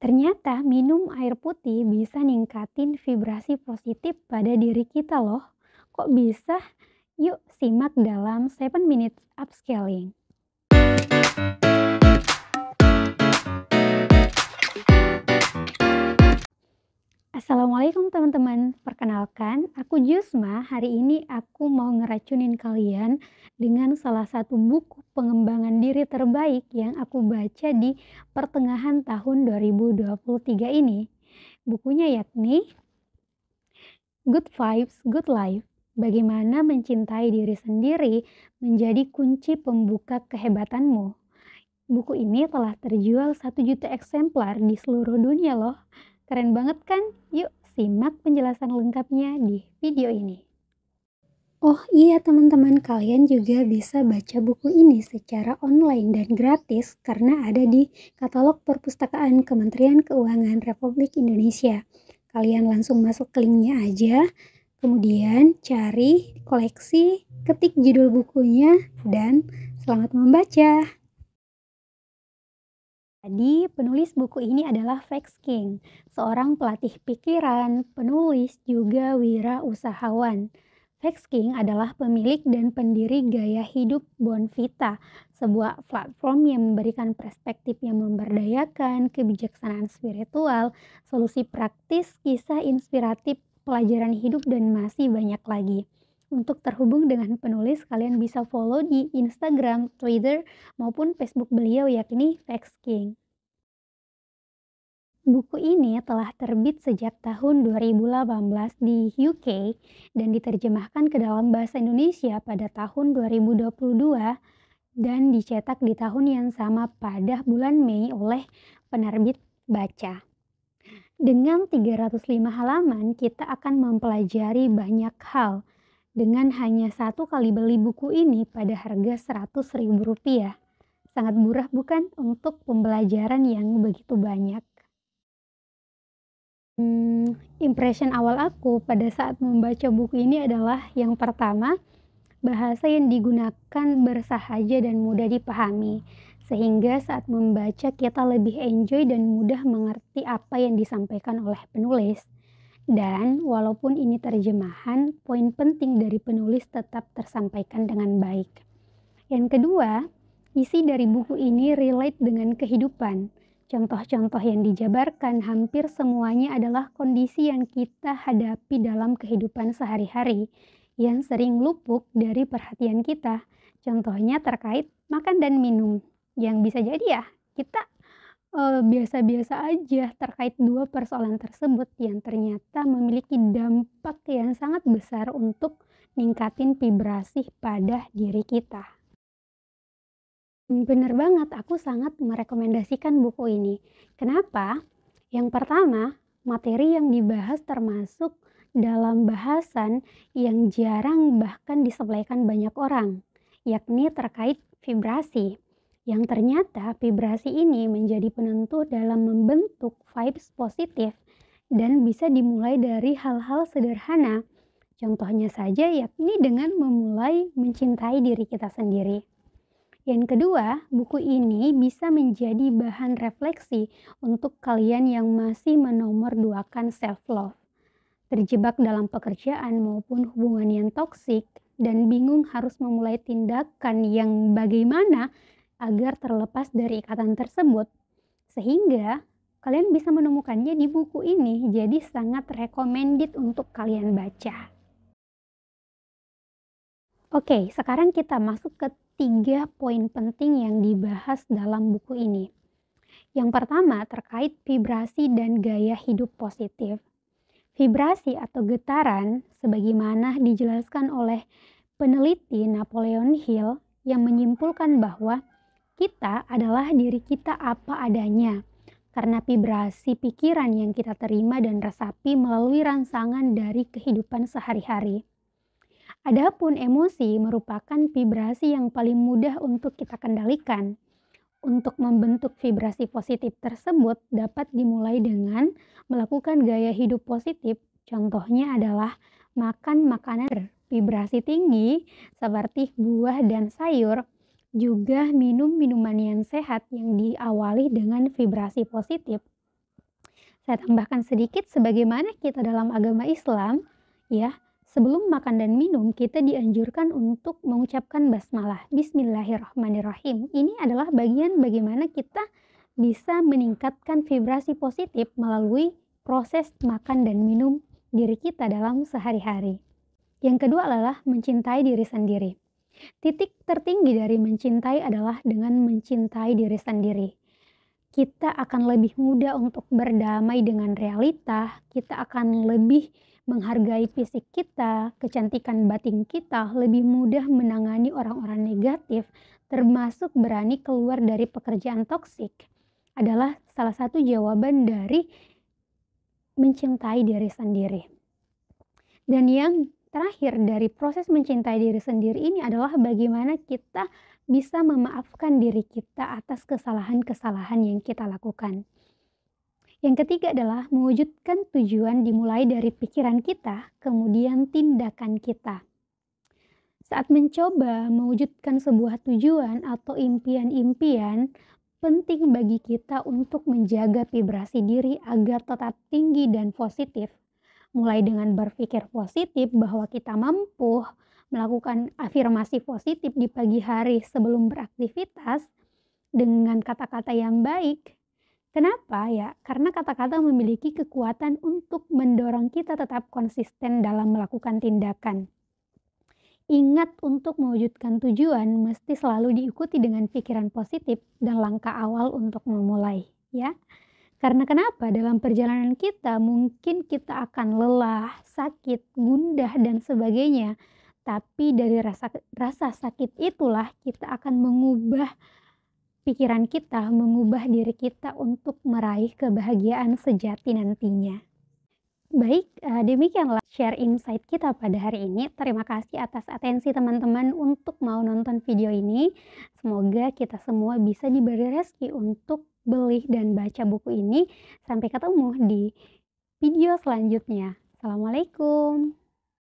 Ternyata minum air putih bisa ningkatin vibrasi positif pada diri kita loh. Kok bisa? Yuk simak dalam 7 Minutes Upscaling. Assalamualaikum teman-teman, perkenalkan aku Jusma. Hari ini aku mau ngeracunin kalian dengan salah satu buku pengembangan diri terbaik yang aku baca di pertengahan tahun 2023 ini. Bukunya yakni Good Vibes, Good Life. Bagaimana mencintai diri sendiri menjadi kunci pembuka kehebatanmu. Buku ini telah terjual 1 juta eksemplar di seluruh dunia loh. Keren banget kan? Yuk simak penjelasan lengkapnya di video ini. Oh iya teman-teman, kalian juga bisa baca buku ini secara online dan gratis karena ada di katalog perpustakaan Kementerian Keuangan Republik Indonesia. Kalian langsung masuk ke linknya aja, kemudian cari koleksi, ketik judul bukunya, dan selamat membaca. Jadi penulis buku ini adalah Vex King, seorang pelatih pikiran, penulis, juga wira usahawan. Vex King adalah pemilik dan pendiri gaya hidup Bonvita, sebuah platform yang memberikan perspektif yang memberdayakan, kebijaksanaan spiritual, solusi praktis, kisah inspiratif, pelajaran hidup, dan masih banyak lagi. Untuk terhubung dengan penulis, kalian bisa follow di Instagram, Twitter, maupun Facebook beliau yakni Vex King. Buku ini telah terbit sejak tahun 2018 di UK dan diterjemahkan ke dalam bahasa Indonesia pada tahun 2022 dan dicetak di tahun yang sama pada bulan Mei oleh penerbit Baca. Dengan 305 halaman, kita akan mempelajari banyak hal. Dengan hanya satu kali beli buku ini pada harga Rp100.000. Sangat murah bukan untuk pembelajaran yang begitu banyak hmm, impression awal aku pada saat membaca buku ini adalah yang pertama, bahasa yang digunakan bersahaja dan mudah dipahami, sehingga saat membaca kita lebih enjoy dan mudah mengerti apa yang disampaikan oleh penulis. Dan walaupun ini terjemahan, poin penting dari penulis tetap tersampaikan dengan baik. Yang kedua, isi dari buku ini relate dengan kehidupan. Contoh-contoh yang dijabarkan hampir semuanya adalah kondisi yang kita hadapi dalam kehidupan sehari-hari yang sering luput dari perhatian kita. Contohnya terkait makan dan minum. Yang bisa jadi ya, kita biasa eh, biasa-biasa aja terkait dua persoalan tersebut yang ternyata memiliki dampak yang sangat besar untuk ningkatin vibrasi pada diri kita. Hmm, Benar banget, aku sangat merekomendasikan buku ini. Kenapa? Yang pertama, materi yang dibahas termasuk dalam bahasan yang jarang bahkan disebelahkan banyak orang, yakni terkait vibrasi. Yang ternyata vibrasi ini menjadi penentu dalam membentuk vibes positif dan bisa dimulai dari hal-hal sederhana. Contohnya saja yakni dengan memulai mencintai diri kita sendiri. Yang kedua, buku ini bisa menjadi bahan refleksi untuk kalian yang masih menomorduakan self-love, terjebak dalam pekerjaan maupun hubungan yang toksik, dan bingung harus memulai tindakan yang bagaimana agar terlepas dari ikatan tersebut. Sehingga kalian bisa menemukannya di buku ini, jadi sangat recommended untuk kalian baca. Oke, sekarang kita masuk ke tiga poin penting yang dibahas dalam buku ini. Yang pertama terkait vibrasi dan gaya hidup positif. Vibrasi atau getaran, sebagaimana dijelaskan oleh peneliti Napoleon Hill, yang menyimpulkan bahwa kita adalah diri kita apa adanya, karena vibrasi pikiran yang kita terima dan resapi melalui rangsangan dari kehidupan sehari-hari. Adapun emosi merupakan vibrasi yang paling mudah untuk kita kendalikan. Untuk membentuk vibrasi positif tersebut dapat dimulai dengan melakukan gaya hidup positif. Contohnya adalah makan makanan vibrasi tinggi seperti buah dan sayur, juga minum minuman yang sehat yang diawali dengan vibrasi positif. Saya tambahkan sedikit sebagaimana kita dalam agama Islam, ya, Sebelum makan dan minum, kita dianjurkan untuk mengucapkan basmalah. Bismillahirrahmanirrahim. Ini adalah bagian bagaimana kita bisa meningkatkan vibrasi positif melalui proses makan dan minum diri kita dalam sehari-hari. Yang kedua adalah mencintai diri sendiri. Titik tertinggi dari mencintai adalah dengan mencintai diri sendiri kita akan lebih mudah untuk berdamai dengan realita, kita akan lebih menghargai fisik kita, kecantikan batin kita, lebih mudah menangani orang-orang negatif, termasuk berani keluar dari pekerjaan toksik. Adalah salah satu jawaban dari mencintai diri sendiri. Dan yang terakhir dari proses mencintai diri sendiri ini adalah bagaimana kita bisa memaafkan diri kita atas kesalahan-kesalahan yang kita lakukan. Yang ketiga adalah mewujudkan tujuan dimulai dari pikiran kita, kemudian tindakan kita. Saat mencoba mewujudkan sebuah tujuan atau impian-impian, penting bagi kita untuk menjaga vibrasi diri agar tetap tinggi dan positif. Mulai dengan berpikir positif bahwa kita mampu, melakukan afirmasi positif di pagi hari sebelum beraktivitas dengan kata-kata yang baik. Kenapa ya? Karena kata-kata memiliki kekuatan untuk mendorong kita tetap konsisten dalam melakukan tindakan. Ingat untuk mewujudkan tujuan mesti selalu diikuti dengan pikiran positif dan langkah awal untuk memulai, ya. Karena kenapa? Dalam perjalanan kita mungkin kita akan lelah, sakit, gundah dan sebagainya tapi dari rasa rasa sakit itulah kita akan mengubah pikiran kita, mengubah diri kita untuk meraih kebahagiaan sejati nantinya. Baik, eh, demikianlah share insight kita pada hari ini. Terima kasih atas atensi teman-teman untuk mau nonton video ini. Semoga kita semua bisa diberi rezeki untuk beli dan baca buku ini. Sampai ketemu di video selanjutnya. Assalamualaikum.